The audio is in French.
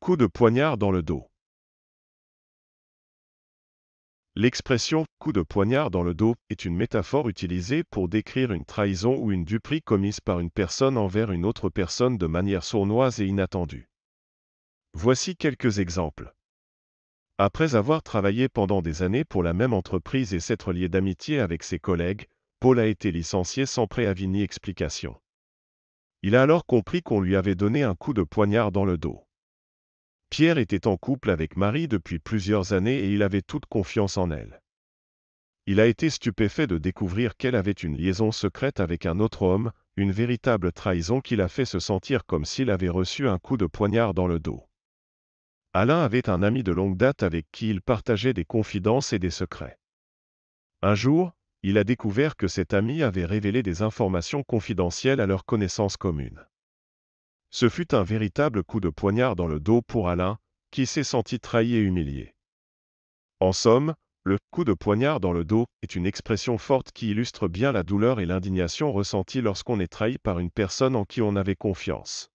Coup de poignard dans le dos. L'expression coup de poignard dans le dos est une métaphore utilisée pour décrire une trahison ou une duperie commise par une personne envers une autre personne de manière sournoise et inattendue. Voici quelques exemples. Après avoir travaillé pendant des années pour la même entreprise et s'être lié d'amitié avec ses collègues, Paul a été licencié sans préavis ni explication. Il a alors compris qu'on lui avait donné un coup de poignard dans le dos. Pierre était en couple avec Marie depuis plusieurs années et il avait toute confiance en elle. Il a été stupéfait de découvrir qu'elle avait une liaison secrète avec un autre homme, une véritable trahison qui l'a fait se sentir comme s'il avait reçu un coup de poignard dans le dos. Alain avait un ami de longue date avec qui il partageait des confidences et des secrets. Un jour, il a découvert que cet ami avait révélé des informations confidentielles à leur connaissance commune. Ce fut un véritable coup de poignard dans le dos pour Alain, qui s'est senti trahi et humilié. En somme, le coup de poignard dans le dos est une expression forte qui illustre bien la douleur et l'indignation ressenties lorsqu'on est trahi par une personne en qui on avait confiance.